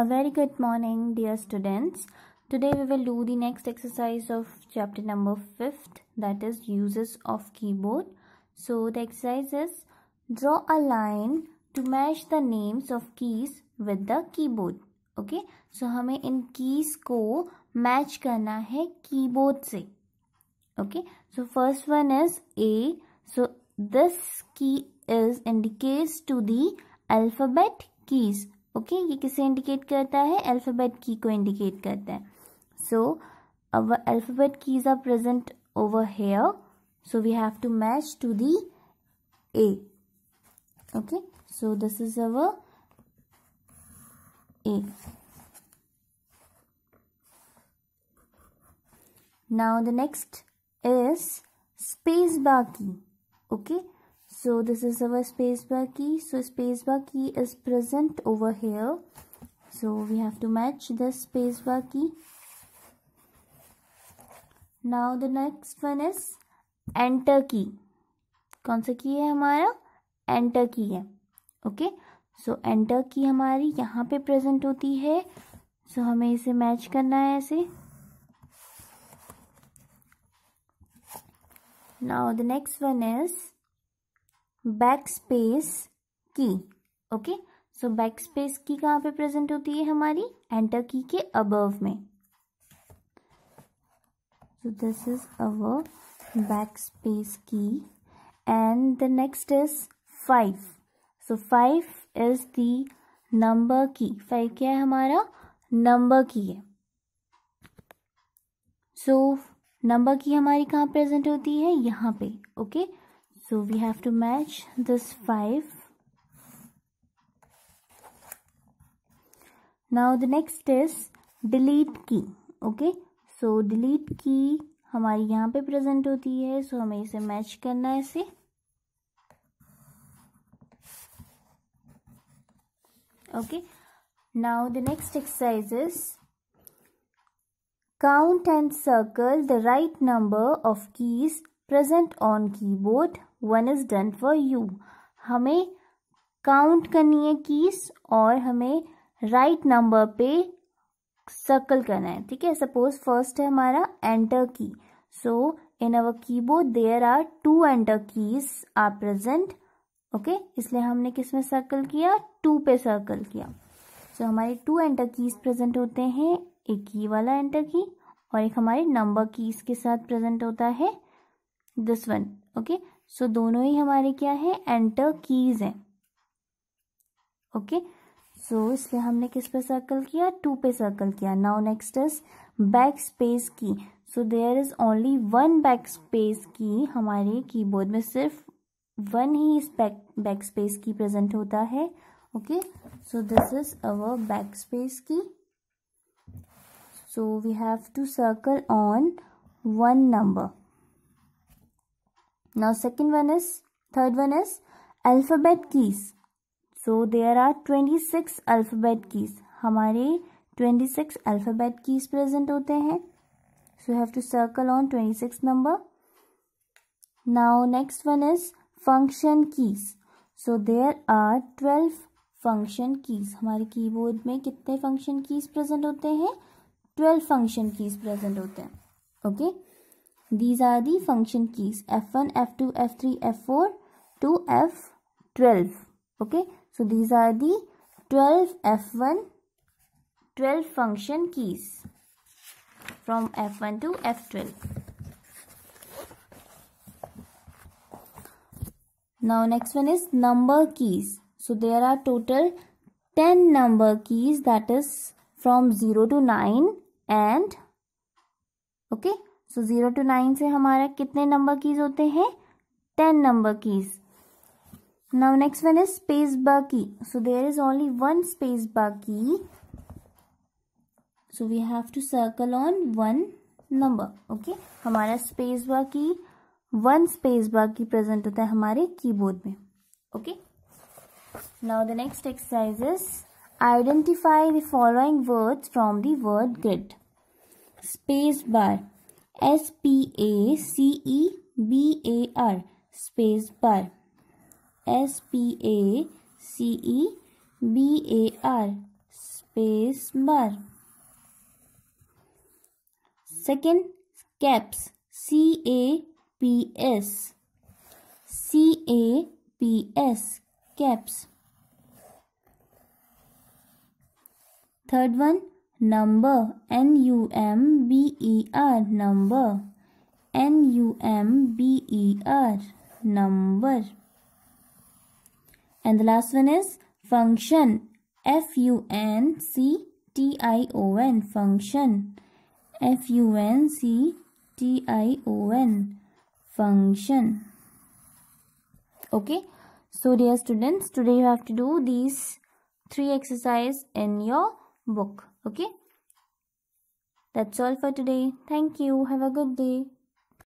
A very good morning dear students. Today we will do the next exercise of chapter number 5th that is uses of keyboard. So the exercise is draw a line to match the names of keys with the keyboard. Okay. So हमें इन keys को match करना है keyboard से. Okay. So first one is A. So this key is indicates to the alphabet keys okay ये किसे indicate करता है alphabet की को इंडिकेट करता है so our alphabet keys are present over here so we have to match to the A okay so this is our A now the next is space bar key okay so this is our spacebar key so spacebar key is present over here so we have to match this spacebar key now the next one is enter key कौन सा की है हमारा enter की है okay सो enter की हमारी यहाँ पे प्रेजेंट होती है सो so हमें इसे मैच करना है ऐसे now the next one is back space key okay so back space key कहां पे प्रेजेंट होती है हमारी एंटर की के अब में so this is our backspace key and the next is five so five is the number key five क्या है हमारा नंबर की है सो so, नंबर की हमारी कहाँ प्रेजेंट होती है यहाँ पे okay okay? so we have to match this five now the next is delete key okay so delete key हमारी यहाँ पे प्रेजेंट होती है सो हमें इसे मैच करना है इसे okay now the next exercise is count and circle the right number of keys present on keyboard one is done for you हमें काउंट करनी है कीस और हमें राइट right नंबर पे सर्कल करना है ठीक है सपोज फर्स्ट है हमारा enter key so in our keyboard there are two enter keys are present okay इसलिए हमने किस में सर्कल किया टू पे सर्कल किया सो so, हमारे टू एंटर कीज प्रेजेंट होते हैं एक की वाला एंटर की और एक हमारे नंबर कीज के साथ प्रेजेंट होता है this one okay so so, दोनों ही हमारे क्या है एंटर कीज हैं ओके सो इसलिए हमने किस पे सर्कल किया टू पे सर्कल किया now next is back space key so there is only one back space key हमारे कीबोर्ड में सिर्फ वन ही इस back back space key present होता है okay so this is our back space key so we have to circle on one number now second one is third one is alphabet keys so there are 26 alphabet keys हमारे 26 alphabet keys present होते हैं so you have to circle on 26 number now next one is function keys so there are 12 function keys हमारे keyboard में कितने function keys present होते हैं 12 function keys present होते हैं okay These are the function keys F1, F2, F3, F4 to F12. Okay, so these are the 12 F1, 12 function keys from F1 to F12. Now next one is number keys. So there are total 10 number keys that is from 0 to 9 and okay so zero to nine से हमारा कितने number keys होते हैं ten number keys now next one is space bar key so there is only one space bar key so we have to circle on one number okay हमारा space bar key one space bar key present होता है हमारे keyboard में okay now the next exercise is identify the following words from the word gate space bar S P A C E B A R space bar S P A C E B A R space bar second caps C A P S C A P S caps third one number n u m b e r number n u m b e r number and the last one is function f u n c t i o n function f u n c t i o n function okay so dear students today you have to do these three exercise in your book Okay? That's all for today. Thank you. Have a good day.